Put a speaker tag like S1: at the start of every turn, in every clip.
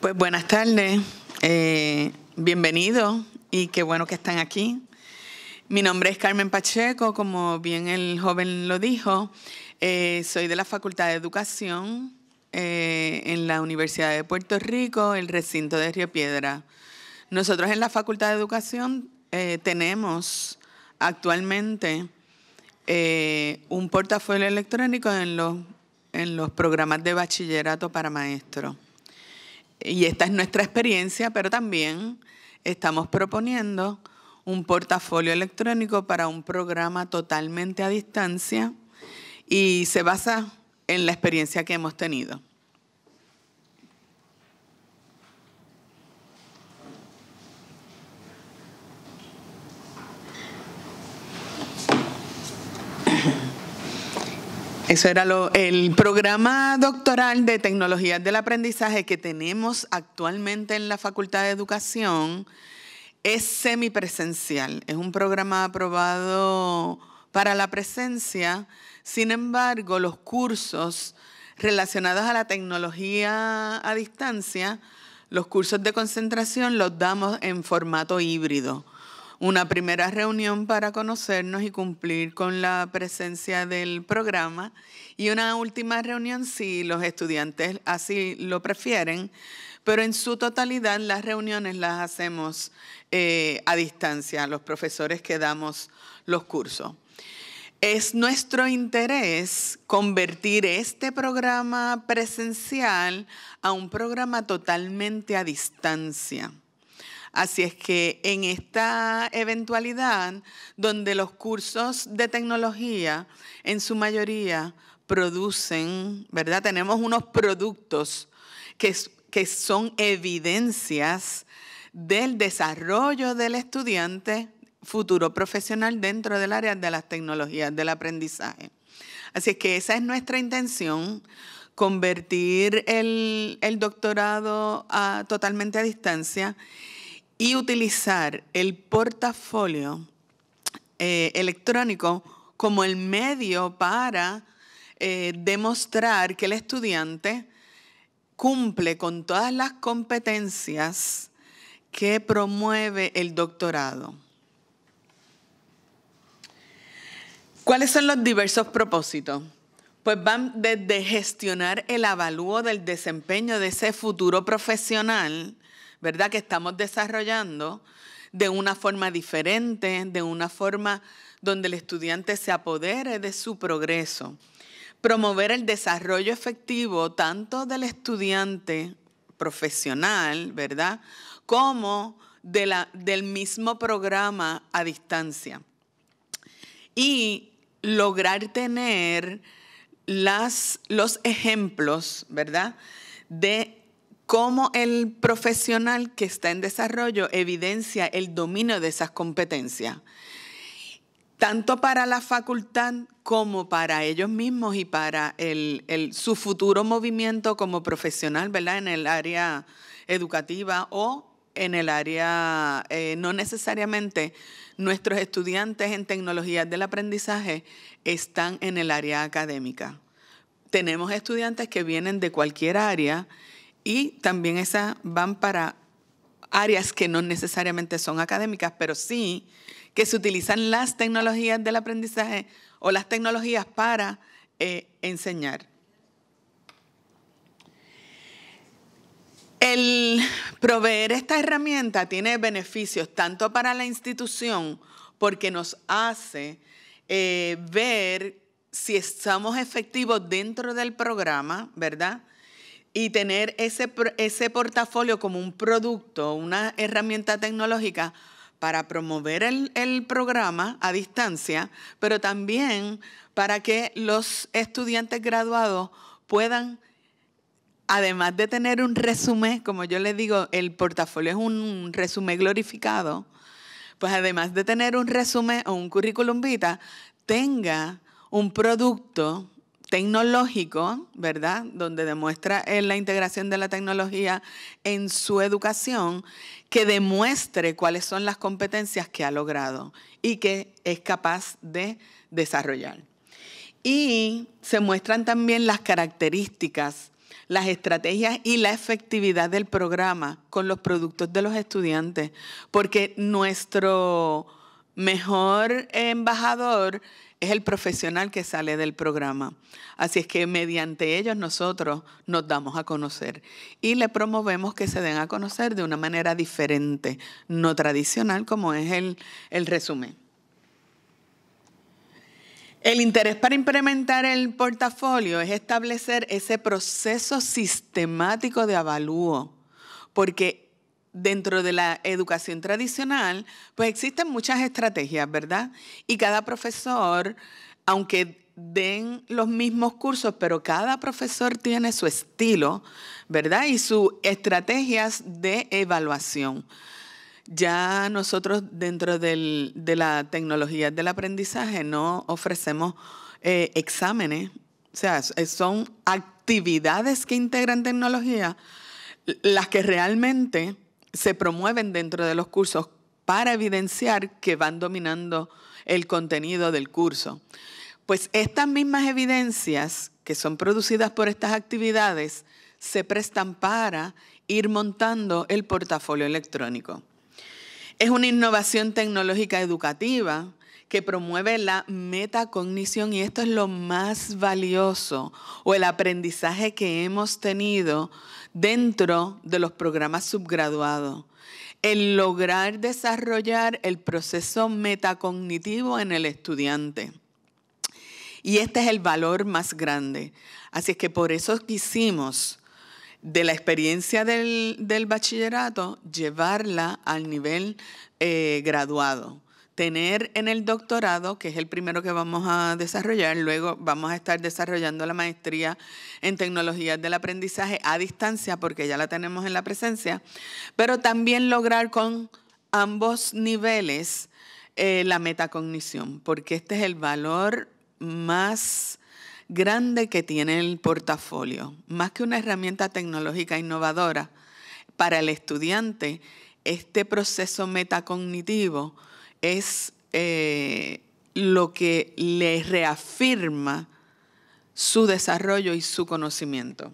S1: Pues buenas tardes, eh, bienvenidos y qué bueno que están aquí. Mi nombre es Carmen Pacheco, como bien el joven lo dijo, eh, soy de la Facultad de Educación eh, en la Universidad de Puerto Rico, el recinto de Río Piedra. Nosotros en la Facultad de Educación tenemos actualmente un portafolio electrónico en los, en los programas de bachillerato para maestros y esta es nuestra experiencia, pero también estamos proponiendo un portafolio electrónico para un programa totalmente a distancia y se basa en la experiencia que hemos tenido. Eso era lo, el programa doctoral de tecnologías del aprendizaje que tenemos actualmente en la Facultad de Educación es semipresencial. Es un programa aprobado para la presencia. Sin embargo, los cursos relacionados a la tecnología a distancia, los cursos de concentración los damos en formato híbrido una primera reunión para conocernos y cumplir con la presencia del programa y una última reunión si los estudiantes así lo prefieren, pero en su totalidad las reuniones las hacemos eh, a distancia, los profesores que damos los cursos. Es nuestro interés convertir este programa presencial a un programa totalmente a distancia Así es que en esta eventualidad, donde los cursos de tecnología en su mayoría producen, ¿verdad? Tenemos unos productos que, son evidencias del desarrollo del estudiante futuro profesional dentro del área de las tecnologías del aprendizaje. Así es que esa es nuestra intención, convertir el, el doctorado a, totalmente a distancia y utilizar el portafolio eh, electrónico como el medio para eh, demostrar que el estudiante cumple con todas las competencias que promueve el doctorado. ¿Cuáles son los diversos propósitos? Pues van desde gestionar el avalúo del desempeño de ese futuro profesional, ¿verdad? Que estamos desarrollando de una forma diferente, de una forma donde el estudiante se apodere de su progreso. Promover el desarrollo efectivo tanto del estudiante profesional, ¿verdad? Como de la, del mismo programa a distancia. Y lograr tener las, los ejemplos, ¿verdad? De cómo el profesional que está en desarrollo evidencia el dominio de esas competencias, tanto para la facultad como para ellos mismos y para su futuro movimiento como profesional, ¿verdad? En el área educativa o en el área, eh, no necesariamente nuestros estudiantes en tecnologías del aprendizaje están en el área académica. Tenemos estudiantes que vienen de cualquier área y también esas van para áreas que no necesariamente son académicas, pero sí que se utilizan las tecnologías del aprendizaje o las tecnologías para eh, enseñar. El proveer esta herramienta tiene beneficios tanto para la institución porque nos hace eh, ver si estamos efectivos dentro del programa, ¿verdad? y tener ese, ese portafolio como un producto, una herramienta tecnológica para promover el, el, programa a distancia, pero también para que los estudiantes graduados puedan, además de tener un resumen, como yo les digo, el portafolio es un resumen glorificado, pues además de tener un resumen o un currículum vitae, tenga un producto tecnológico, ¿verdad? Donde demuestra eh, la integración de la tecnología en su educación, que demuestre cuáles son las competencias que ha logrado y que es capaz de desarrollar. Y se muestran también las características, las estrategias y la efectividad del programa con los productos de los estudiantes, porque nuestro mejor embajador es el profesional que sale del programa. Así es que mediante ellos nosotros nos damos a conocer y le promovemos que se den a conocer de una manera diferente, no tradicional como es el, resumen. El interés para implementar el portafolio es establecer ese proceso sistemático de avalúo, porque dentro de la educación tradicional, pues existen muchas estrategias, ¿verdad? Y cada profesor, aunque den los mismos cursos, pero cada profesor tiene su estilo, ¿verdad? Y sus estrategias de evaluación. Ya nosotros dentro de la tecnología del aprendizaje no ofrecemos eh, exámenes, o sea, son actividades que integran tecnología, las que realmente se promueven dentro de los cursos para evidenciar que van dominando el contenido del curso. Pues estas mismas evidencias que son producidas por estas actividades se prestan para ir montando el portafolio electrónico. Es una innovación tecnológica educativa que promueve la metacognición y esto es lo más valioso o el aprendizaje que hemos tenido dentro de los programas subgraduados, el lograr desarrollar el proceso metacognitivo en el estudiante. Y este es el valor más grande. Así es que por eso quisimos de la experiencia del, bachillerato llevarla al nivel eh, graduado tener en el doctorado, que es el primero que vamos a desarrollar, luego vamos a estar desarrollando la maestría en tecnologías del aprendizaje a distancia, porque ya la tenemos en la presencia, pero también lograr con ambos niveles eh, la metacognición, porque este es el valor más grande que tiene el portafolio, más que una herramienta tecnológica innovadora para el estudiante, este proceso metacognitivo es eh, lo que le reafirma su desarrollo y su conocimiento.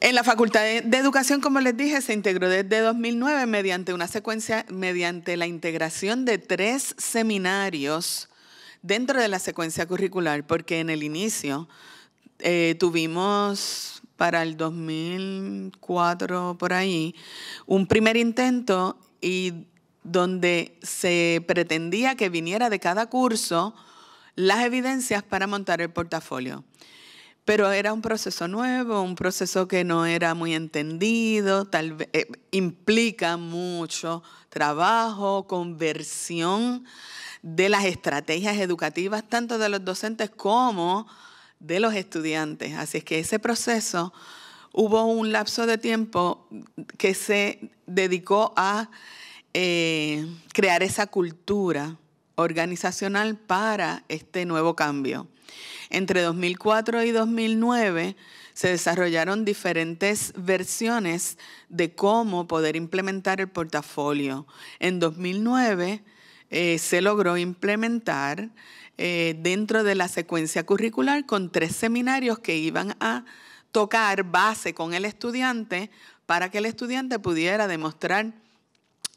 S1: En la Facultad de Educación, como les dije, se integró desde 2009 mediante una secuencia, mediante la integración de tres seminarios dentro de la secuencia curricular, porque en el inicio eh, tuvimos para el 2004 por ahí un primer intento y donde se pretendía que viniera de cada curso las evidencias para montar el portafolio. Pero era un proceso nuevo, un proceso que no era muy entendido, tal eh, implica mucho trabajo, conversión de las estrategias educativas, tanto de los docentes como de los estudiantes. Así es que ese proceso hubo un lapso de tiempo que se dedicó a eh, crear esa cultura organizacional para este nuevo cambio. Entre 2004 y 2009 se desarrollaron diferentes versiones de cómo poder implementar el portafolio. En 2009 eh, se logró implementar eh, dentro de la secuencia curricular con tres seminarios que iban a tocar base con el estudiante para que el estudiante pudiera demostrar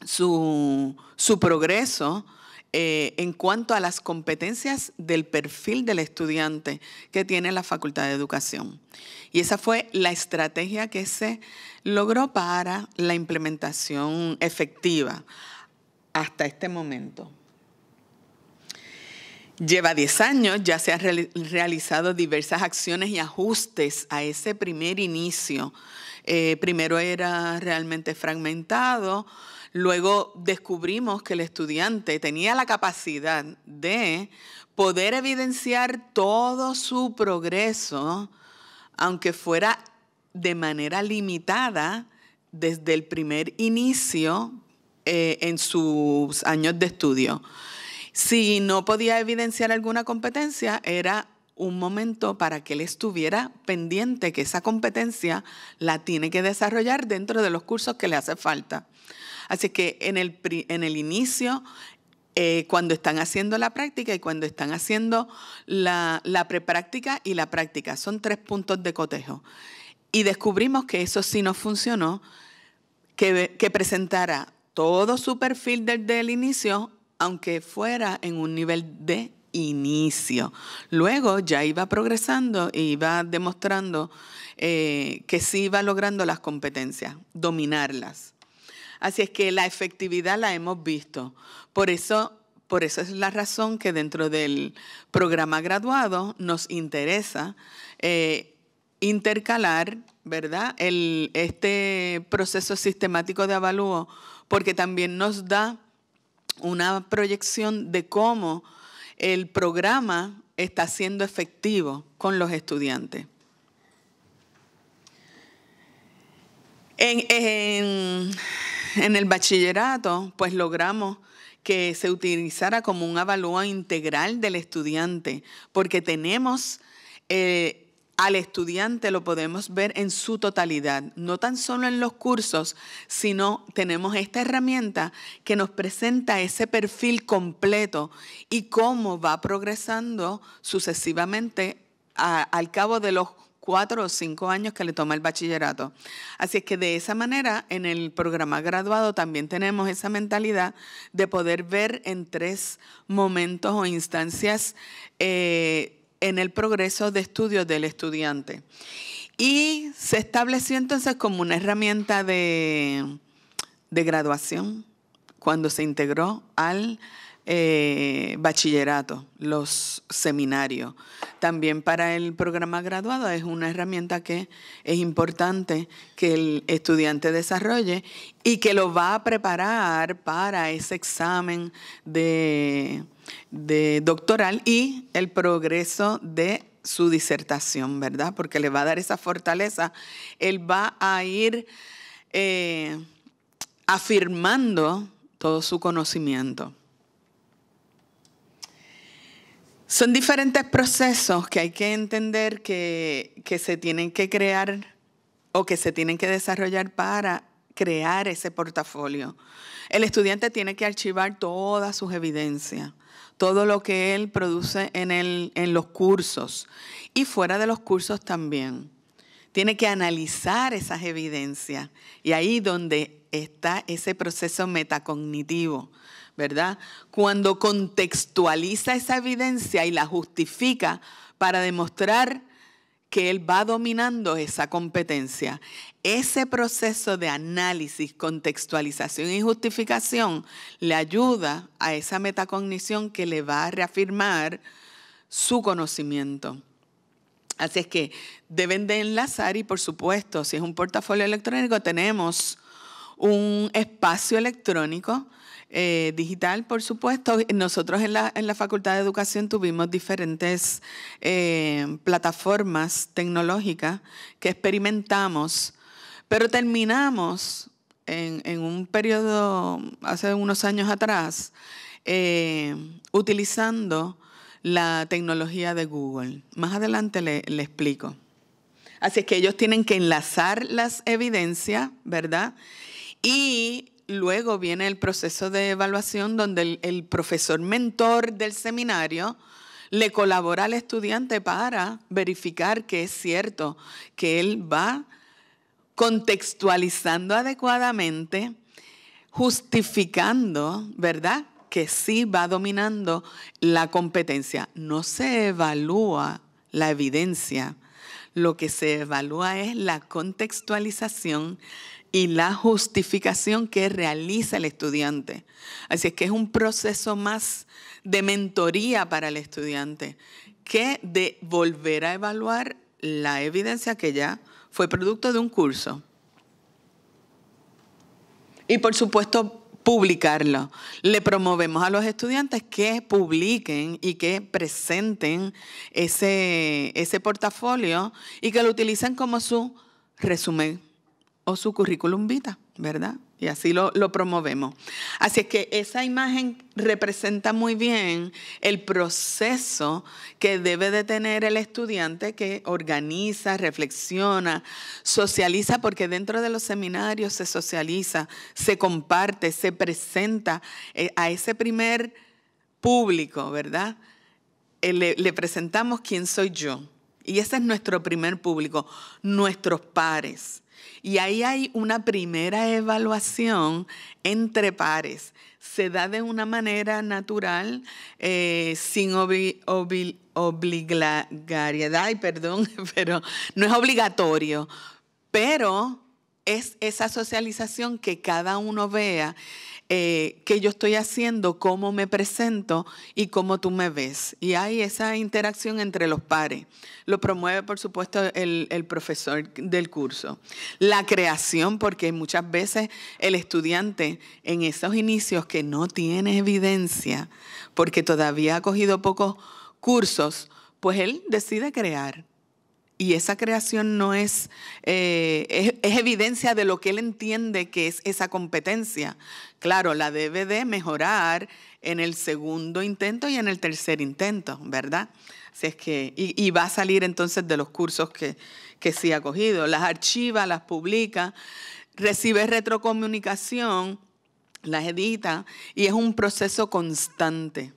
S1: su, progreso eh, en cuanto a las competencias del perfil del estudiante que tiene la Facultad de Educación. Y esa fue la estrategia que se logró para la implementación efectiva hasta este momento. Lleva 10 años, ya se han realizado diversas acciones y ajustes a ese primer inicio. Eh, primero era realmente fragmentado, luego descubrimos que el estudiante tenía la capacidad de poder evidenciar todo su progreso, aunque fuera de manera limitada desde el primer inicio eh, en sus años de estudio. Si no podía evidenciar alguna competencia, era un momento para que él estuviera pendiente que esa competencia la tiene que desarrollar dentro de los cursos que le hace falta. Así que en el, inicio, eh, cuando están haciendo la práctica y cuando están haciendo la, la prepráctica y la práctica, son tres puntos de cotejo. Y descubrimos que eso sí no funcionó, que, que presentara todo su perfil desde el inicio aunque fuera en un nivel de inicio. Luego ya iba progresando y iba demostrando eh, que sí iba logrando las competencias, dominarlas. Así es que la efectividad la hemos visto. Por eso, por eso es la razón que dentro del programa graduado nos interesa eh, intercalar, ¿verdad?, este proceso sistemático de avalúo, porque también nos da una proyección de cómo el programa está siendo efectivo con los estudiantes. En, el bachillerato, pues logramos que se utilizara como un avalúo integral del estudiante, porque tenemos eh, al estudiante lo podemos ver en su totalidad, no tan solo en los cursos, sino tenemos esta herramienta que nos presenta ese perfil completo y cómo va progresando sucesivamente al cabo de los cuatro o cinco años que le toma el bachillerato. Así es que de esa manera, en el programa graduado también tenemos esa mentalidad de poder ver en tres momentos o instancias eh, en el progreso de estudios del estudiante. Y se estableció entonces como una herramienta de, graduación cuando se integró al eh, bachillerato, los seminarios. También para el programa graduado es una herramienta que es importante que el estudiante desarrolle y que lo va a preparar para ese examen de de doctoral y el progreso de su disertación, ¿verdad? Porque le va a dar esa fortaleza. Él va a ir eh, afirmando todo su conocimiento. Son diferentes procesos que hay que entender que se tienen que crear o que se tienen que desarrollar para crear ese portafolio. El estudiante tiene que archivar todas sus evidencias, todo lo que él produce en, el, en los cursos y fuera de los cursos también. Tiene que analizar esas evidencias y ahí donde está ese proceso metacognitivo, ¿verdad? Cuando contextualiza esa evidencia y la justifica para demostrar que él va dominando esa competencia. Ese proceso de análisis, contextualización y justificación le ayuda a esa metacognición que le va a reafirmar su conocimiento. Así es que deben de enlazar y por supuesto, si es un portafolio electrónico, tenemos un espacio electrónico eh, digital, por supuesto. Nosotros en la, Facultad de Educación tuvimos diferentes eh, plataformas tecnológicas que experimentamos, pero terminamos en, un periodo, hace unos años atrás, eh, utilizando la tecnología de Google. Más adelante le, le explico. Así es que ellos tienen que enlazar las evidencias, ¿verdad? Y luego viene el proceso de evaluación donde el, profesor mentor del seminario le colabora al estudiante para verificar que es cierto, que él va contextualizando adecuadamente, justificando, ¿verdad? Que sí va dominando la competencia. No se evalúa la evidencia, lo que se evalúa es la contextualización y la justificación que realiza el estudiante. Así es que es un proceso más de mentoría para el estudiante que de volver a evaluar la evidencia que ya fue producto de un curso. Y por supuesto, publicarlo. Le promovemos a los estudiantes que publiquen y que presenten ese, ese portafolio y que lo utilicen como su resumen o su currículum vita, ¿verdad? Y así lo, promovemos. Así es que esa imagen representa muy bien el proceso que debe de tener el estudiante que organiza, reflexiona, socializa, porque dentro de los seminarios se socializa, se comparte, se presenta eh, a ese primer público, ¿verdad? Eh, le presentamos quién soy yo. Y ese es nuestro primer público, nuestros pares y ahí hay una primera evaluación entre pares. Se da de una manera natural, eh, sin obligariedad perdón, pero no es obligatorio, pero es esa socialización que cada uno vea eh, qué yo estoy haciendo, cómo me presento y cómo tú me ves. Y hay esa interacción entre los pares. Lo promueve, por supuesto, el, el profesor del curso. La creación, porque muchas veces el estudiante en esos inicios que no tiene evidencia, porque todavía ha cogido pocos cursos, pues él decide crear y esa creación no eh, es, es, evidencia de lo que él entiende que es esa competencia. Claro, la debe de mejorar en el segundo intento y en el tercer intento, ¿verdad? es que, y, va a salir entonces de los cursos que, que sí ha cogido. Las archiva, las publica, recibe retrocomunicación, las edita y es un proceso constante.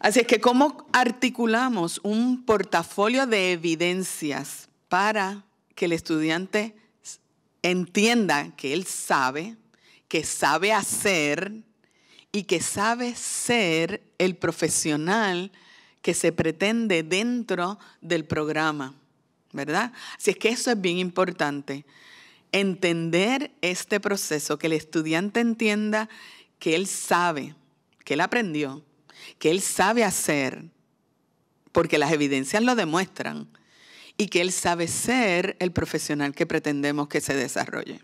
S1: Así es que ¿cómo articulamos un portafolio de evidencias para que el estudiante entienda que él sabe, que sabe hacer y que sabe ser el profesional que se pretende dentro del programa, ¿verdad? Así es que eso es bien importante. Entender este proceso, que el estudiante entienda que él sabe, que él aprendió, que Él sabe hacer, porque las evidencias lo demuestran, y que Él sabe ser el profesional que pretendemos que se desarrolle.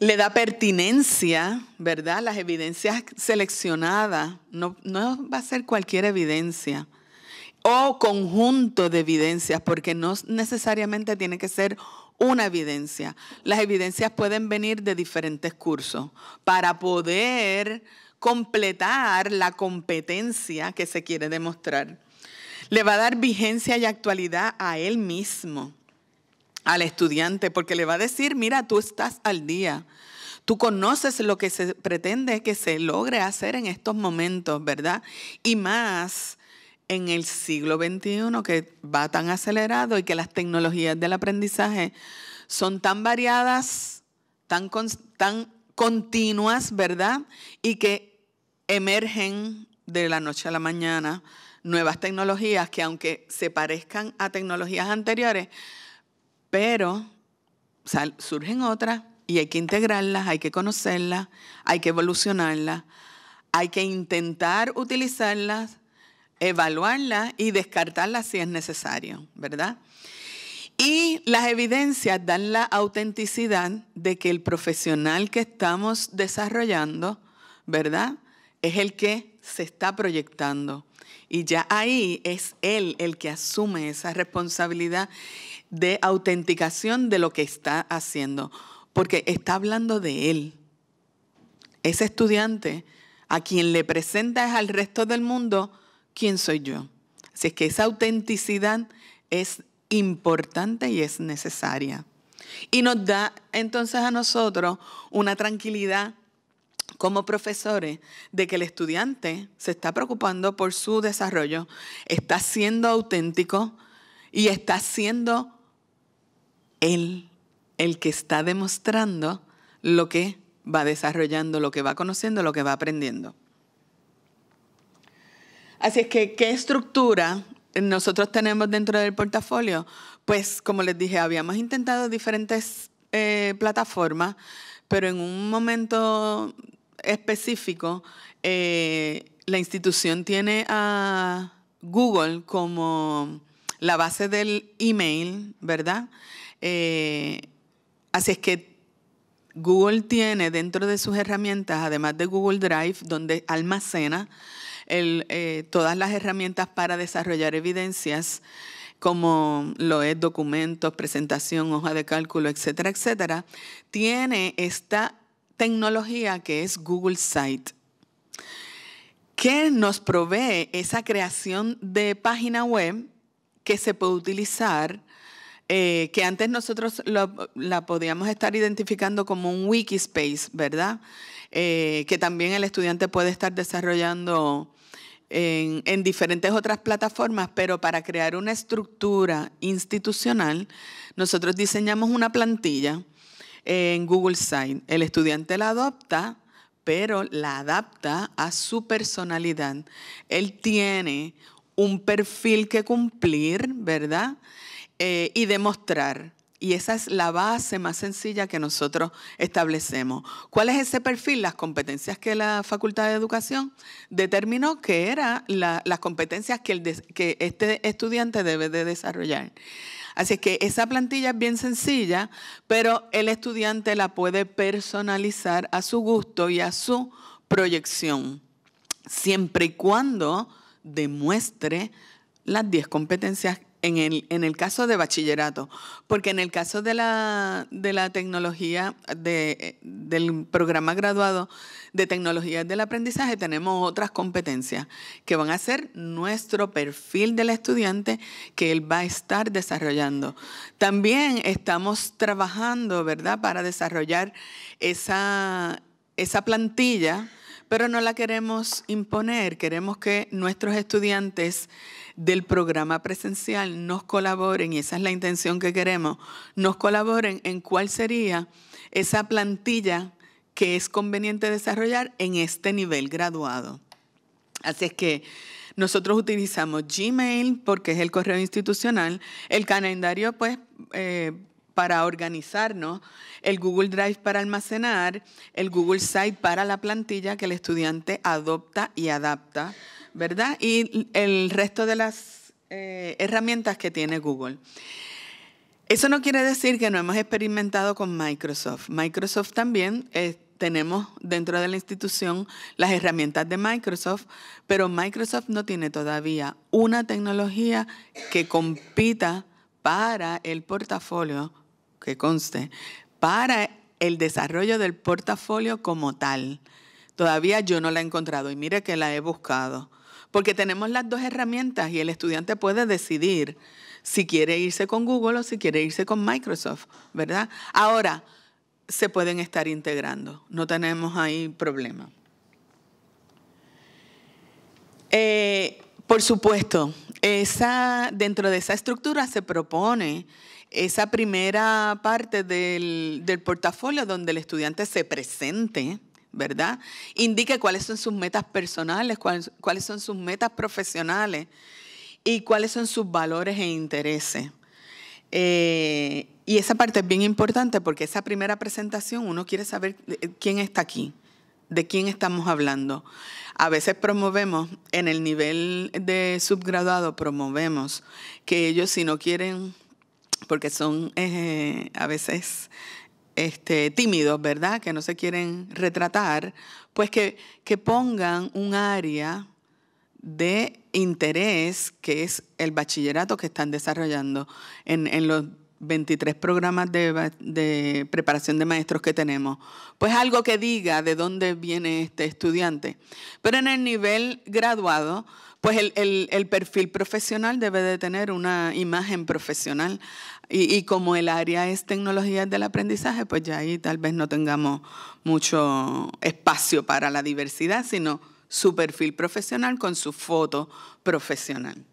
S1: Le da pertinencia, ¿verdad? Las evidencias seleccionadas, no, no va a ser cualquier evidencia, o conjunto de evidencias, porque no necesariamente tiene que ser una evidencia. Las evidencias pueden venir de diferentes cursos para poder completar la competencia que se quiere demostrar. Le va a dar vigencia y actualidad a él mismo, al estudiante, porque le va a decir, mira, tú estás al día. Tú conoces lo que se pretende que se logre hacer en estos momentos, ¿verdad? Y más en el siglo XXI que va tan acelerado y que las tecnologías del aprendizaje son tan variadas, tan, tan continuas, ¿verdad? Y que emergen de la noche a la mañana nuevas tecnologías que aunque se parezcan a tecnologías anteriores, pero surgen otras y hay que integrarlas, hay que conocerlas, hay que evolucionarlas, hay que intentar utilizarlas, evaluarlas y descartarlas si es necesario, ¿verdad? Y las evidencias dan la autenticidad de que el profesional que estamos desarrollando, ¿verdad? es el que se está proyectando. Y ya ahí es él el que asume esa responsabilidad de autenticación de lo que está haciendo, porque está hablando de él. Ese estudiante a quien le presenta es al resto del mundo quién soy yo. Así es que esa autenticidad es importante y es necesaria. Y nos da entonces a nosotros una tranquilidad como profesores de que el estudiante se está preocupando por su desarrollo, está siendo auténtico y está siendo él el que está demostrando lo que va desarrollando, lo que va conociendo, lo que va aprendiendo. Así es que, ¿qué estructura nosotros tenemos dentro del portafolio? Pues, como les dije, habíamos intentado diferentes eh, plataformas, pero en un momento específico, eh, la institución tiene a Google como la base del email, ¿verdad? Eh, así es que Google tiene dentro de sus herramientas, además de Google Drive, donde almacena eh, todas las herramientas para desarrollar evidencias, como lo es documentos, presentación, hoja de cálculo, etcétera, etcétera, tiene esta tecnología que es Google Site, que nos provee esa creación de página web que se puede utilizar, eh, que antes nosotros la podíamos estar identificando como un Wikispace, ¿verdad? Eh, que también el estudiante puede estar desarrollando en, diferentes otras plataformas, pero para crear una estructura institucional, nosotros diseñamos una plantilla en Google Sign. El estudiante la adopta, pero la adapta a su personalidad. Él tiene un perfil que cumplir, ¿verdad? Eh, y demostrar. Y esa es la base más sencilla que nosotros establecemos. ¿Cuál es ese perfil? Las competencias que la Facultad de Educación determinó que eran las competencias que, que este estudiante debe de desarrollar. Así es que esa plantilla es bien sencilla, pero el estudiante la puede personalizar a su gusto y a su proyección, siempre y cuando demuestre las 10 competencias en el, en el caso de bachillerato, porque en el caso de la, tecnología, de, del programa graduado de tecnologías del aprendizaje, tenemos otras competencias que van a ser nuestro perfil del estudiante que él va a estar desarrollando. También estamos trabajando, ¿verdad?, para desarrollar esa, esa plantilla, pero no la queremos imponer, queremos que nuestros estudiantes del programa presencial nos colaboren, y esa es la intención que queremos, nos colaboren en cuál sería esa plantilla que es conveniente desarrollar en este nivel graduado. Así es que nosotros utilizamos Gmail porque es el correo institucional, el calendario pues... Eh, para organizarnos, el Google Drive para almacenar, el Google Site para la plantilla que el estudiante adopta y adapta, ¿verdad? Y el resto de las eh, herramientas que tiene Google. Eso no quiere decir que no hemos experimentado con Microsoft. Microsoft también eh, tenemos dentro de la institución las herramientas de Microsoft, pero Microsoft no tiene todavía una tecnología que compita para el portafolio, que conste, para el desarrollo del portafolio como tal. Todavía yo no la he encontrado y mire que la he buscado porque tenemos las dos herramientas y el estudiante puede decidir si quiere irse con Google o si quiere irse con Microsoft, ¿verdad? Ahora, se pueden estar integrando, no tenemos ahí problema. Eh, por supuesto, esa, dentro de esa estructura se propone esa primera parte del, del portafolio donde el estudiante se presente ¿verdad? Indique cuáles son sus metas personales, cuáles, son sus metas profesionales y cuáles son sus valores e intereses. Eh, y esa parte es bien importante porque esa primera presentación uno quiere saber eh, quién está aquí, de quién estamos hablando. A veces promovemos, en el nivel de subgraduado promovemos que ellos si no quieren, porque son eh, a veces este, tímidos, ¿verdad? Que no se quieren retratar, pues que, que pongan un área de interés que es el bachillerato que están desarrollando en los 23 programas de, preparación de maestros que tenemos, pues algo que diga de dónde viene este estudiante. Pero en el nivel graduado, pues el, perfil profesional debe de tener una imagen profesional. Y, y, como el área es tecnologías del aprendizaje, pues ya ahí tal vez no tengamos mucho espacio para la diversidad, sino su perfil profesional con su foto profesional.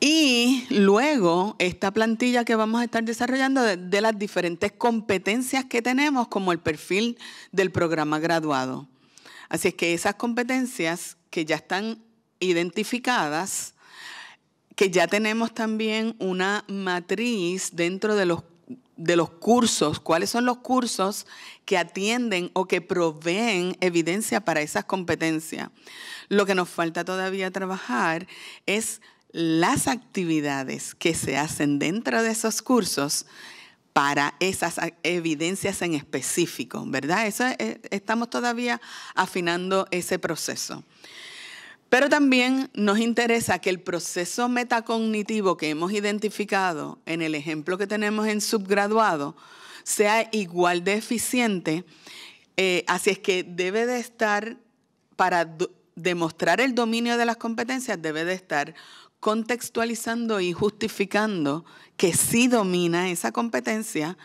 S1: Y luego, esta plantilla que vamos a estar desarrollando de, las diferentes competencias que tenemos como el perfil del programa graduado. Así es que esas competencias que ya están identificadas, que ya tenemos también una matriz dentro de los, de los cursos, cuáles son los cursos que atienden o que proveen evidencia para esas competencias. Lo que nos falta todavía trabajar es las actividades que se hacen dentro de esos cursos para esas evidencias en específico, ¿verdad? Eh, estamos todavía afinando ese proceso. Pero también nos interesa que el proceso metacognitivo que hemos identificado en el ejemplo que tenemos en subgraduado sea igual de eficiente, eh, así es que debe de estar, para demostrar el dominio de las competencias, debe de estar contextualizando y justificando que sí domina esa competencia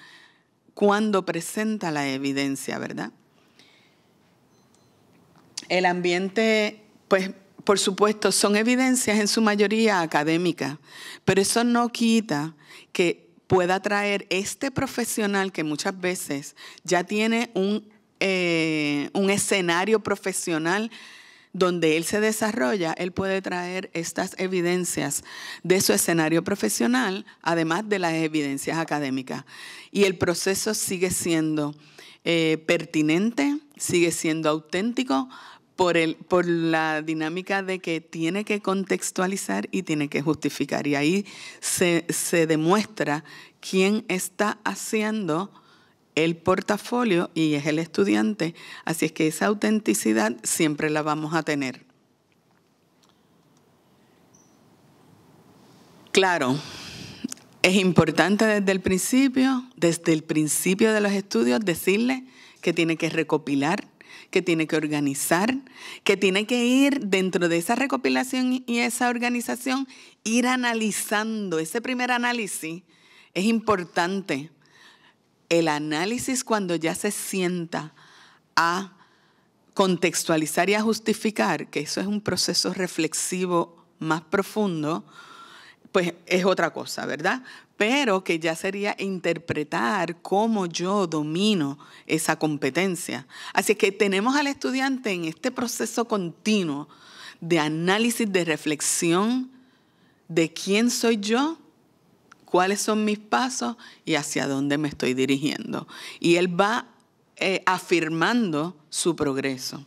S1: cuando presenta la evidencia, ¿verdad? El ambiente, pues por supuesto, son evidencias en su mayoría académicas, pero eso no quita que pueda traer este profesional que muchas veces ya tiene un, eh, un escenario profesional donde él se desarrolla, él puede traer estas evidencias de su escenario profesional, además de las evidencias académicas. Y el proceso sigue siendo eh, pertinente, sigue siendo auténtico, por, la dinámica de que tiene que contextualizar y tiene que justificar. Y ahí se, se demuestra quién está haciendo el portafolio y es el estudiante, así es que esa autenticidad siempre la vamos a tener. Claro, es importante desde el principio, desde el principio de los estudios, decirle que tiene que recopilar, que tiene que organizar, que tiene que ir dentro de esa recopilación y esa organización, ir analizando. Ese primer análisis es importante el análisis cuando ya se sienta a contextualizar y a justificar, que eso es un proceso reflexivo más profundo, pues es otra cosa, ¿verdad? Pero que ya sería interpretar cómo yo domino esa competencia. Así que tenemos al estudiante en este proceso continuo de análisis, de reflexión de quién soy yo cuáles son mis pasos y hacia dónde me estoy dirigiendo. Y él va eh, afirmando su progreso.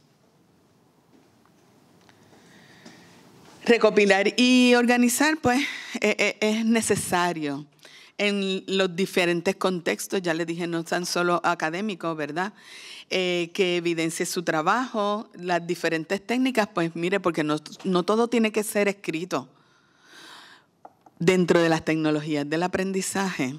S1: Recopilar y organizar, pues, eh, eh, es necesario en los diferentes contextos, ya les dije, no tan solo académicos, ¿verdad? que evidencie su trabajo, las diferentes técnicas, pues mire, porque no todo tiene que ser escrito dentro de las tecnologías del aprendizaje,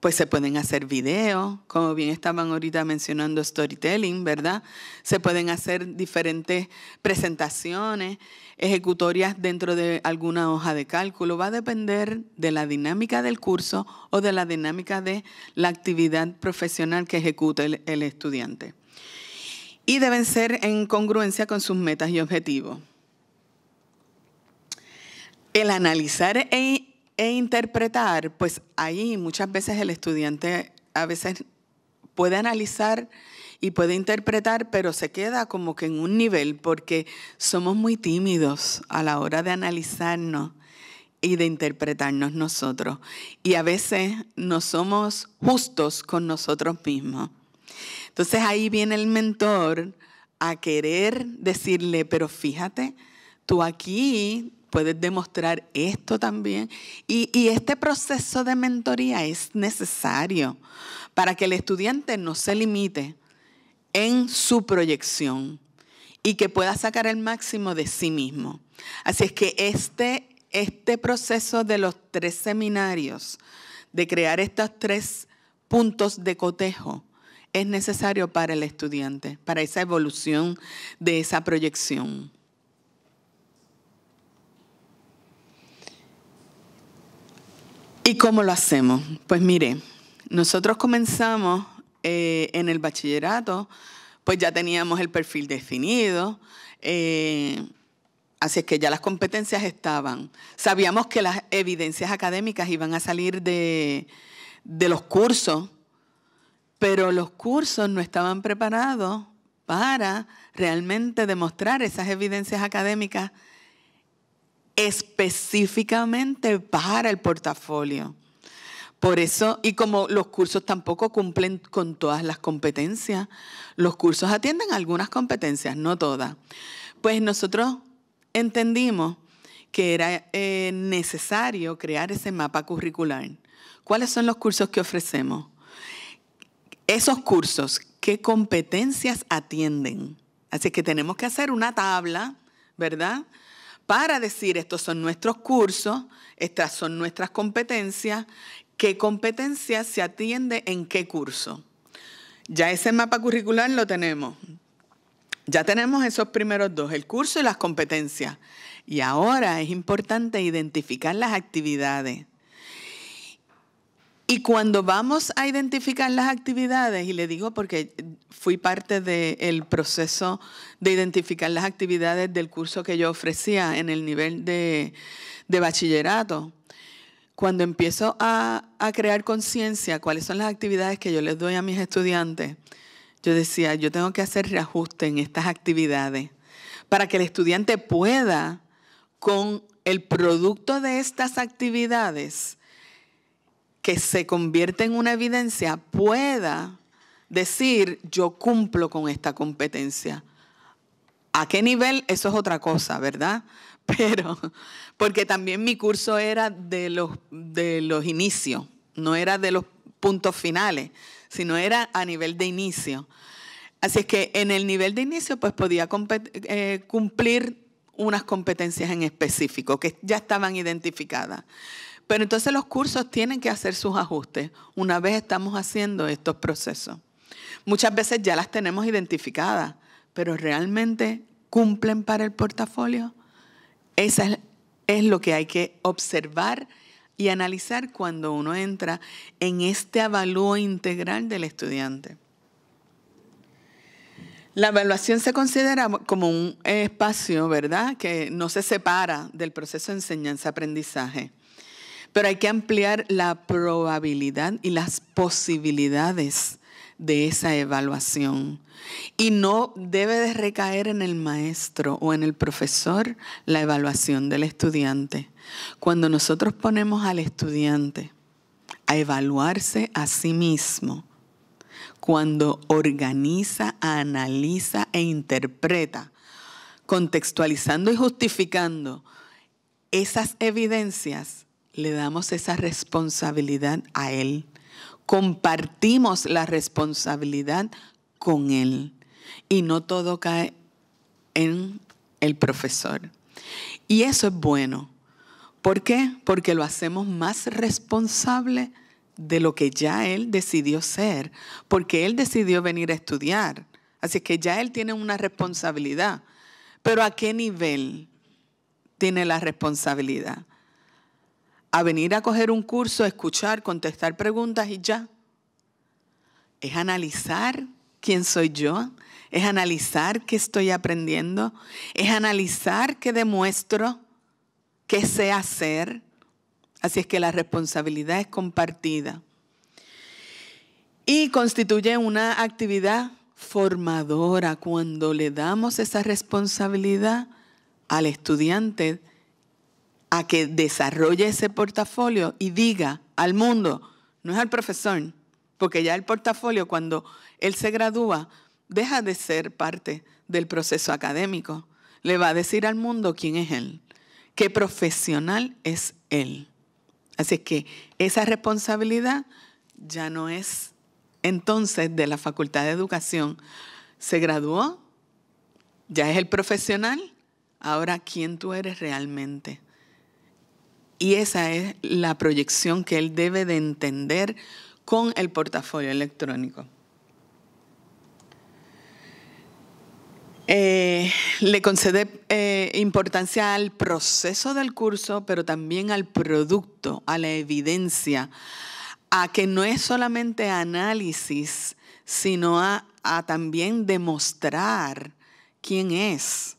S1: pues se pueden hacer videos, como bien estaban ahorita mencionando storytelling, ¿verdad? Se pueden hacer diferentes presentaciones, ejecutorias dentro de alguna hoja de cálculo. Va a depender de la dinámica del curso o de la dinámica de la actividad profesional que ejecute el estudiante. Y deben ser en congruencia con sus metas y objetivos. El analizar e, e, interpretar, pues ahí muchas veces el estudiante a veces puede analizar y puede interpretar, pero se queda como que en un nivel porque somos muy tímidos a la hora de analizarnos y de interpretarnos nosotros. Y a veces no somos justos con nosotros mismos. Entonces ahí viene el mentor a querer decirle, pero fíjate, tú aquí puedes demostrar esto también. Y, este proceso de mentoría es necesario para que el estudiante no se limite en su proyección y que pueda sacar el máximo de sí mismo. Así es que este, este proceso de los tres seminarios, de crear estos tres puntos de cotejo, es necesario para el estudiante, para esa evolución de esa proyección. ¿Y cómo lo hacemos? Pues mire, nosotros comenzamos eh, en el bachillerato, pues ya teníamos el perfil definido, eh, así es que ya las competencias estaban. Sabíamos que las evidencias académicas iban a salir de, de los cursos, pero los cursos no estaban preparados para realmente demostrar esas evidencias académicas específicamente para el portafolio. Por eso, y como los cursos tampoco cumplen con todas las competencias, los cursos atienden algunas competencias, no todas. Pues nosotros entendimos que era eh, necesario crear ese mapa curricular. ¿Cuáles son los cursos que ofrecemos? Esos cursos, ¿qué competencias atienden? Así que tenemos que hacer una tabla, ¿verdad? para decir estos son nuestros cursos, estas son nuestras competencias, qué competencia se atiende en qué curso. Ya ese mapa curricular lo tenemos. Ya tenemos esos primeros dos, el curso y las competencias. Y ahora es importante identificar las actividades. Y cuando vamos a identificar las actividades, y le digo porque fui parte del proceso de identificar las actividades del curso que yo ofrecía en el nivel de, bachillerato, cuando empiezo a, a crear conciencia cuáles son las actividades que yo les doy a mis estudiantes, yo decía, yo tengo que hacer reajuste en estas actividades para que el estudiante pueda con el producto de estas actividades que se convierte en una evidencia pueda decir yo cumplo con esta competencia. ¿A qué nivel? Eso es otra cosa, ¿verdad? Pero, porque también mi curso era de los, de los inicios, no era de los puntos finales, sino era a nivel de inicio. Así es que en el nivel de inicio, pues podía eh, cumplir unas competencias en específico que ya estaban identificadas. Pero entonces los cursos tienen que hacer sus ajustes una vez estamos haciendo estos procesos. Muchas veces ya las tenemos identificadas, pero realmente cumplen para el portafolio. Eso es, lo que hay que observar y analizar cuando uno entra en este avalúo integral del estudiante. La evaluación se considera como un espacio, ¿verdad?, que no se separa del proceso de enseñanza-aprendizaje. Pero hay que ampliar la probabilidad y las posibilidades de esa evaluación. Y no debe de recaer en el maestro o en el profesor la evaluación del estudiante. Cuando nosotros ponemos al estudiante a evaluarse a sí mismo, cuando organiza, analiza e interpreta, contextualizando y justificando esas evidencias, le damos esa responsabilidad a Él. Compartimos la responsabilidad con Él. Y no todo cae en el profesor. Y eso es bueno. ¿Por qué? Porque lo hacemos más responsable de lo que ya Él decidió ser, porque Él decidió venir a estudiar. Así que ya Él tiene una responsabilidad. Pero ¿a qué nivel tiene la responsabilidad? a venir a coger un curso, escuchar, contestar preguntas y ya. Es analizar quién soy yo, es analizar qué estoy aprendiendo, es analizar qué demuestro, qué sé hacer. Así es que la responsabilidad es compartida y constituye una actividad formadora cuando le damos esa responsabilidad al estudiante a que desarrolle ese portafolio y diga al mundo, no es al profesor, porque ya el portafolio cuando él se gradúa deja de ser parte del proceso académico. Le va a decir al mundo quién es él, qué profesional es él. Así que esa responsabilidad ya no es entonces de la Facultad de Educación. Se graduó, ya es el profesional, ahora quién tú eres realmente. Y esa es la proyección que él debe de entender con el portafolio electrónico. Eh, le concede eh, importancia al proceso del curso, pero también al producto, a la evidencia, a que no es solamente análisis, sino a también demostrar quién es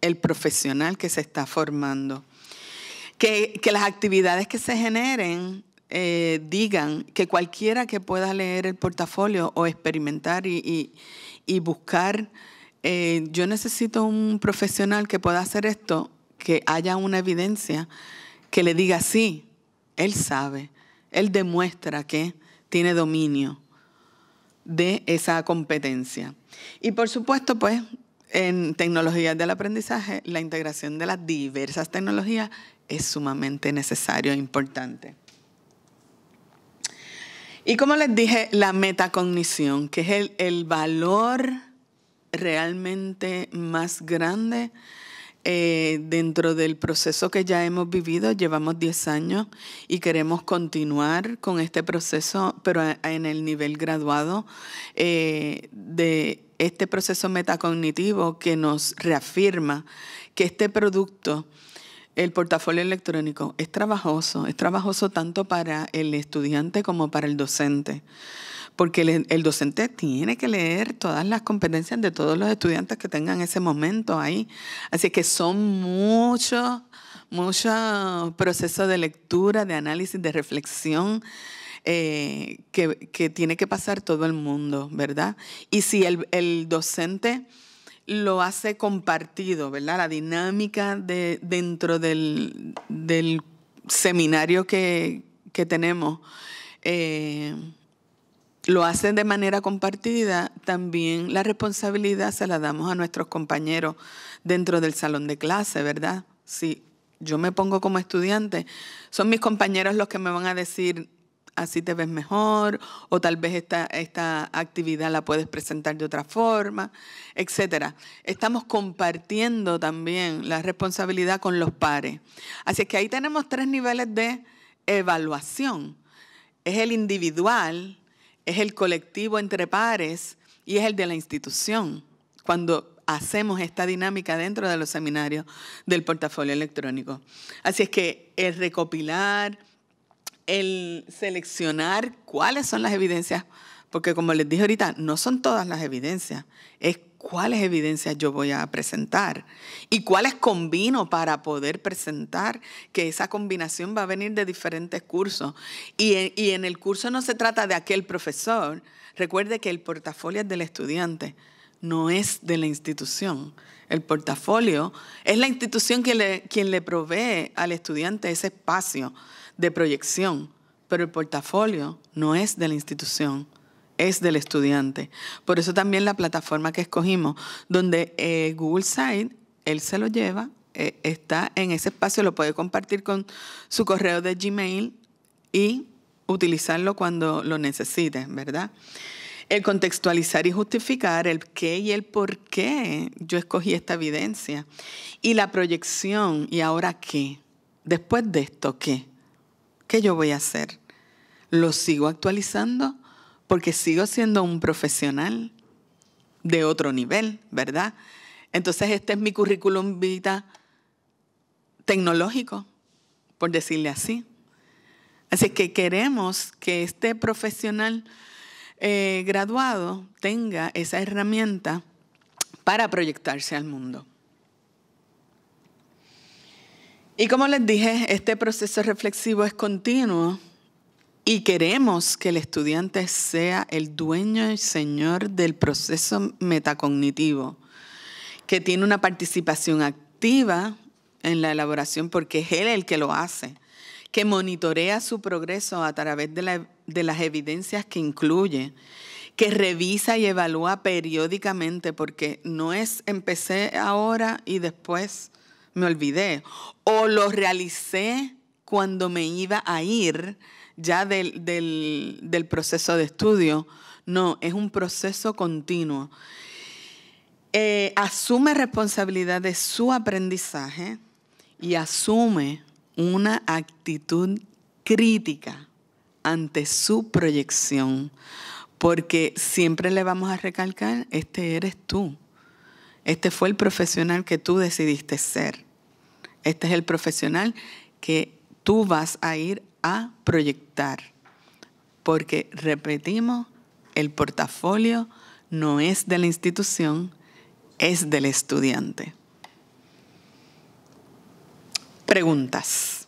S1: el profesional que se está formando que, las actividades que se generen eh, digan que cualquiera que pueda leer el portafolio o experimentar y, buscar, eh, yo necesito un profesional que pueda hacer esto, que haya una evidencia que le diga sí, él sabe, él demuestra que tiene dominio de esa competencia. Y por supuesto, pues, en tecnologías del aprendizaje, la integración de las diversas tecnologías es sumamente necesario e importante. Y como les dije, la metacognición, que es el, valor realmente más grande eh, dentro del proceso que ya hemos vivido, llevamos 10 años y queremos continuar con este proceso, pero en el nivel graduado eh, de este proceso metacognitivo que nos reafirma que este producto el portafolio electrónico es trabajoso, es trabajoso tanto para el estudiante como para el docente, porque el, docente tiene que leer todas las competencias de todos los estudiantes que tengan ese momento ahí. Así que son muchos, muchos procesos de lectura, de análisis, de reflexión. Eh, que, tiene que pasar todo el mundo, ¿verdad? Y si el docente lo hace compartido, ¿verdad? La dinámica de, dentro del, seminario que, tenemos eh, lo hace de manera compartida, también la responsabilidad se la damos a nuestros compañeros dentro del salón de clase, ¿verdad? Si yo me pongo como estudiante, son mis compañeros los que me van a decir, así te ves mejor, o tal vez esta, esta actividad la puedes presentar de otra forma, etc. Estamos compartiendo también la responsabilidad con los pares. Así es que ahí tenemos tres niveles de evaluación. Es el individual, es el colectivo entre pares y es el de la institución, cuando hacemos esta dinámica dentro de los seminarios del portafolio electrónico. Así es que el recopilar, el seleccionar cuáles son las evidencias, porque como les dije ahorita, no son todas las evidencias, es cuáles evidencias yo voy a presentar y cuáles combino para poder presentar, que esa combinación va a venir de diferentes cursos. Y en, el curso no se trata de aquel profesor, recuerde que el portafolio es del estudiante, no es de la institución. El portafolio es la institución que quien le provee al estudiante ese espacio de proyección, pero el portafolio no es de la institución, es del estudiante. Por eso también la plataforma que escogimos, donde eh, Google Site, él se lo lleva, eh, está en ese espacio, lo puede compartir con su correo de Gmail y utilizarlo cuando lo necesite, ¿verdad? El contextualizar y justificar el qué y el por qué yo escogí esta evidencia. Y la proyección, ¿y ahora qué? Después de esto, ¿qué? ¿qué yo voy a hacer? ¿Lo sigo actualizando? Porque sigo siendo un profesional de otro nivel, ¿verdad? Entonces este es mi currículum vita tecnológico, por decirle así. Así que queremos que este profesional eh, graduado tenga esa herramienta para proyectarse al mundo. Y como les dije, este proceso reflexivo es continuo y queremos que el estudiante sea el dueño y señor del proceso metacognitivo, que tiene una participación activa en la elaboración porque es él el que lo hace, que monitorea su progreso a través de, de las evidencias que incluye, que revisa y evalúa periódicamente porque no es empecé ahora y después me olvidé. O lo realicé cuando me iba a ir ya del, proceso de estudio. No, es un proceso continuo. Eh, asume responsabilidad de su aprendizaje y asume una actitud crítica ante su proyección, porque siempre le vamos a recalcar, este eres tú. Este fue el profesional que tú decidiste ser. Este es el profesional que tú vas a ir a proyectar. Porque, repetimos, el portafolio no es de la institución, es del estudiante. Preguntas.